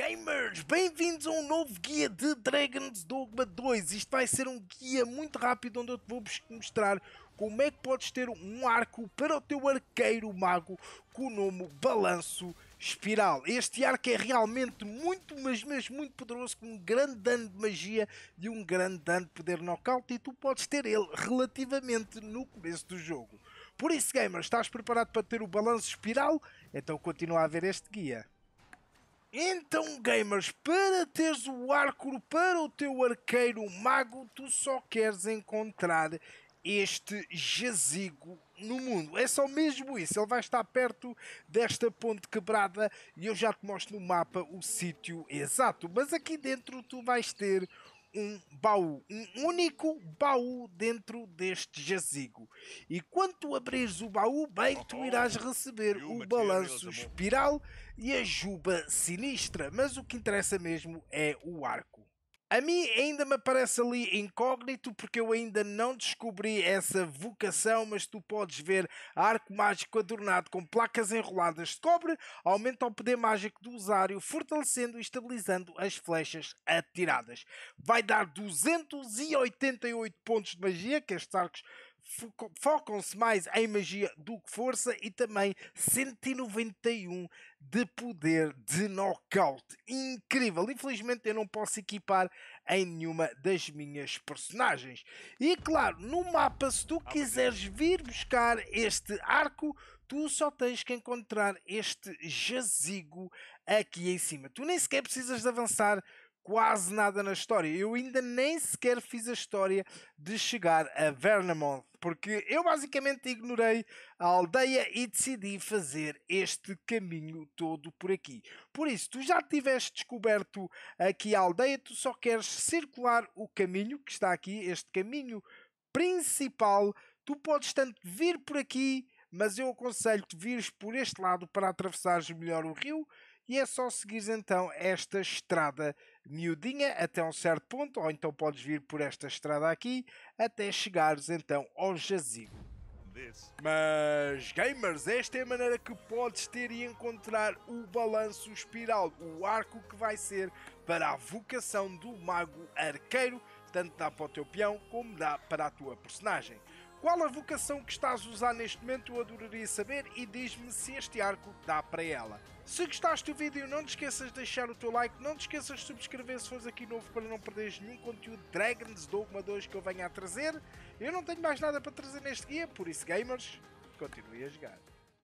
Gamers, bem-vindos a um novo guia de Dragon's Dogma 2. Isto vai ser um guia muito rápido onde eu te vou mostrar como é que podes ter um arco para o teu arqueiro mago com o nome Balanço Espiral. Este arco é realmente muito, mas mesmo muito poderoso, com um grande dano de magia e um grande dano de poder nocaute, e tu podes ter ele relativamente no começo do jogo. Por isso, gamers, estás preparado para ter o Balanço Espiral? Então continua a ver este guia. Então, gamers, para teres o arco para o teu arqueiro mago, tu só queres encontrar este jazigo no mundo. É só mesmo isso. Ele vai estar perto desta ponte quebrada e eu já te mostro no mapa o sítio exato. Mas aqui dentro tu vais ter um baú, um único baú dentro deste jazigo. E quando tu abres o baú, bem, tu oh, oh, irás oh. receber o balanço espiral e a juba sinistra, mas o que interessa mesmo é o arco. A mim ainda me aparece ali incógnito porque eu ainda não descobri essa vocação, mas tu podes ver arco mágico adornado com placas enroladas de cobre, aumenta o poder mágico do usuário, fortalecendo e estabilizando as flechas atiradas. Vai dar 288 pontos de magia, que estes arcos focam-se mais em magia do que força e também 191 de poder de knockout. Incrível! Infelizmente eu não posso equipar em nenhuma das minhas personagens. E claro, no mapa, se tu quiseres vir buscar este arco, tu só tens que encontrar este jazigo aqui em cima. Tu nem sequer precisas de avançar quase nada na história. Eu ainda nem sequer fiz a história de chegar a Vernamont, porque eu basicamente ignorei a aldeia e decidi fazer este caminho todo por aqui. Por isso, tu já tiveste descoberto aqui a aldeia, tu só queres circular o caminho que está aqui, este caminho principal. Tu podes tanto vir por aqui, mas eu aconselho-te vires por este lado para atravessares melhor o rio. E é só seguires então esta estrada miudinha até um certo ponto, ou então podes vir por esta estrada aqui até chegares então ao jazigo. Mas, gamers, esta é a maneira que podes ter e encontrar o balanço espiral, o arco que vai ser para a vocação do mago arqueiro, tanto dá para o teu peão como dá para a tua personagem. Qual a vocação que estás a usar neste momento? Eu adoraria saber e diz-me se este arco dá para ela. Se gostaste do vídeo, não te esqueças de deixar o teu like, não te esqueças de subscrever se fores aqui novo para não perderes nenhum conteúdo Dragons Dogma 2 que eu venha a trazer. Eu não tenho mais nada para trazer neste guia, por isso gamers, continue a jogar.